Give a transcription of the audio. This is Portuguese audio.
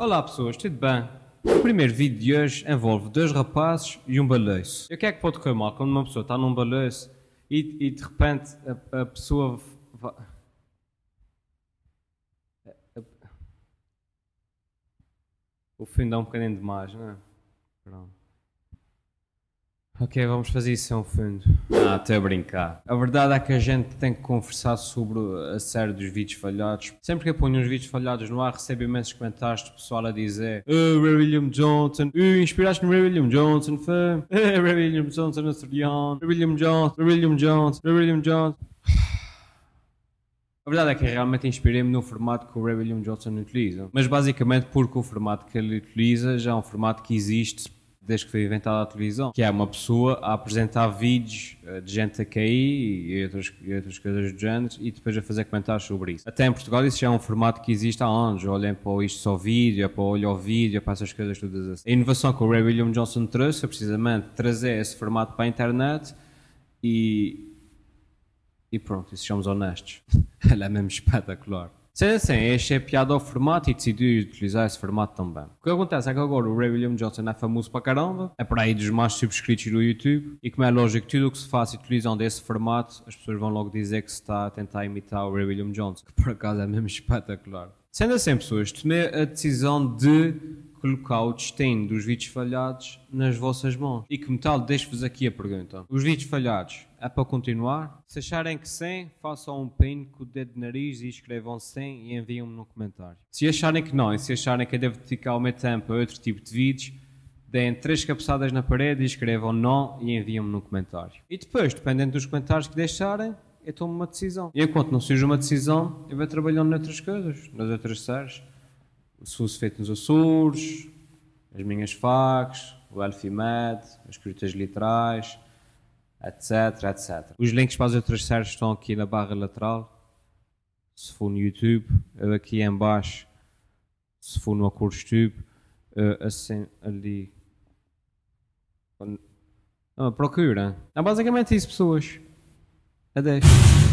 Olá pessoas, tudo bem? O primeiro vídeo de hoje envolve dois rapazes e um balanço. E o que é que pode correr mal quando uma pessoa está num balanço e, e, de repente a, a pessoa O fim dá um bocadinho demais, não é? Pronto. Ok, vamos fazer isso ao fundo. Ah, até brincar. A verdade é que a gente tem que conversar sobre a série dos vídeos falhados. Sempre que eu ponho uns vídeos falhados no ar, recebo imensos comentários de pessoal a dizer oh, Ray William Johnson, oh, eh, inspiraste no Ray William Johnson, fã. Oh, Ray William Johnson, Australian. Ray William Johnson, Ray William Johnson, Ray William Johnson. A verdade é que realmente inspirei-me no formato que o Ray William Johnson utiliza, mas basicamente porque o formato que ele utiliza já é um formato que existe desde que foi inventada a televisão, que é uma pessoa a apresentar vídeos eh, de gente a cair e outras, e outras coisas do género e depois a fazer comentários sobre isso. Até em Portugal isso já é um formato que existe há anos. Olhem para isto só vídeo, para olhar o vídeo, para essas coisas todas assim. A inovação que o Ray William Johnson trouxe é precisamente trazer esse formato para a internet e, e pronto, e sejamos honestos, ela é mesmo espetacular. Sendo assim, este é piada ao formato e decidi utilizar esse formato também. O que acontece é que agora o Ray William Johnson é famoso para caramba, é para aí dos mais subscritos do YouTube, e como é lógico, tudo o que se faz utilizando esse formato, as pessoas vão logo dizer que se está a tentar imitar o Ray William Johnson, que por acaso é mesmo espetacular. Sendo assim, pessoas, tomei a decisão de que lookouts têm dos vídeos falhados nas vossas mãos. E que metal, deixo-vos aqui a pergunta. Os vídeos falhados, é para continuar? Se acharem que sim, façam um pin com o dedo de nariz e escrevam sim e enviem me no comentário. Se acharem que não e se acharem que eu devo dedicar o meu tempo a outro tipo de vídeos, deem três cabeçadas na parede e escrevam não e enviem me no comentário. E depois, dependendo dos comentários que deixarem, eu tomo uma decisão. E enquanto não seja uma decisão, eu vou trabalhando noutras coisas, nas outras séries o SUS feito nos Açores, as minhas facs, o Alfimed, as escritas literais, etc, etc. Os links para as outras séries estão aqui na barra lateral, se for no YouTube, eu aqui em baixo, se for no Acordos Tube, assim ali. procura. É basicamente isso, pessoas. Adeus.